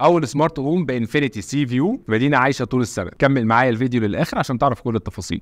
او السمارت هوم بانفينيتي سي فيو مدينه عايشه طول السنه كمل معايا الفيديو للاخر عشان تعرف كل التفاصيل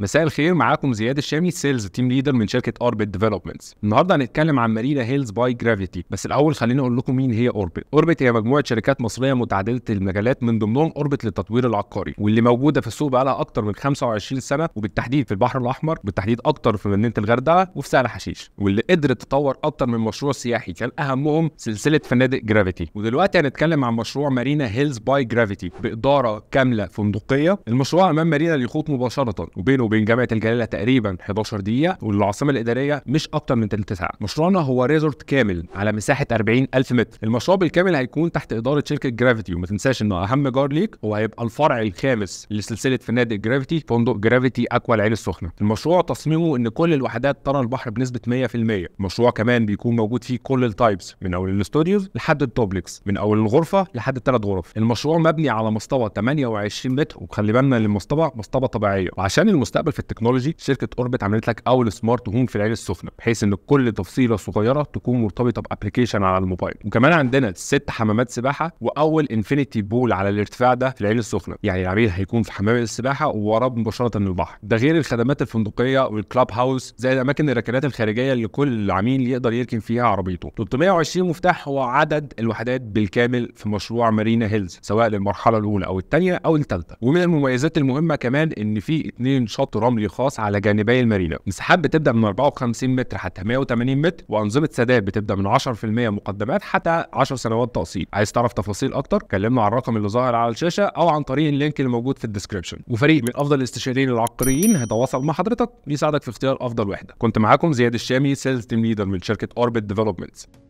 مساء الخير معاكم زياد الشامي سيلز تيم ليدر من شركه اوربت ديفلوبمنتس النهارده هنتكلم عن مارينا هيلز باي جرافيتي بس الاول خليني اقول لكم مين هي اوربت اوربت هي مجموعه شركات مصريه متعدده المجالات من ضمنهم اوربت للتطوير العقاري واللي موجوده في السوق بقالها اكتر من 25 سنه وبالتحديد في البحر الاحمر بالتحديد اكتر في مدينه الغردقه وفي سهل حشيش واللي قدرت تطور اكتر من مشروع سياحي كان اهمهم سلسله فنادق جرافيتي ودلوقتي هنتكلم عن مشروع مارينا هيلز باي جرافيتي باداره كامله فندقيه المشروع امام مارينا يخوض مباشره وبينه وبين جامعه الجلاله تقريبا 11 دقيقه والعاصمه الاداريه مش اكتر من 3 ساعه مشروعنا هو ريزورت كامل على مساحه 40000 متر المشروع بالكامل هيكون تحت اداره شركه جرافيتي وما تنساش انه اهم جار ليك هو هيبقى الفرع الخامس لسلسله فنادق جرافيتي فندق جرافيتي اكوا العين السخنه المشروع تصميمه ان كل الوحدات ترى البحر بنسبه 100% المشروع كمان بيكون موجود فيه كل التايبس من اول الاستوديوز لحد التوبلكس من اول الغرفه لحد الثلاث غرف المشروع مبني على مستوى 28 متر وخلي بالنا ان مستوى مصطبه طبيعيه وعشان المستوى المستقبل في التكنولوجي شركه اوربت عملت لك اول سمارت هوم في العين السخنه بحيث ان كل تفصيله صغيره تكون مرتبطه بابلكيشن على الموبايل وكمان عندنا ست حمامات سباحه واول انفينيتي بول على الارتفاع ده في العين السخنه يعني العميل هيكون في حمام السباحه ووراه مباشره البحر ده غير الخدمات الفندقيه والكلاب هاوس زي الاماكن الركنات الخارجيه اللي كل عميل يقدر يركن فيها عربيته 320 مفتاح هو عدد الوحدات بالكامل في مشروع مارينا هيلز سواء للمرحله الاولى او الثانيه او الثالثه ومن المميزات المهمه كمان ان في اثنين شط خط رملي خاص على جانبي المارينا مساحات بتبدا من 54 متر حتى 180 متر وانظمه سداد بتبدا من 10% مقدمات حتى 10 سنوات تقسيط عايز تعرف تفاصيل اكتر كلمنا على الرقم اللي ظاهر على الشاشه او عن طريق اللينك اللي موجود في الديسكربشن وفريق من افضل الاستشاريين العقاريين هيتواصل مع حضرتك يساعدك في اختيار افضل وحده كنت معاكم زياد الشامي سيلز تيم ليدر من شركه اوربت ديفلوبمنتس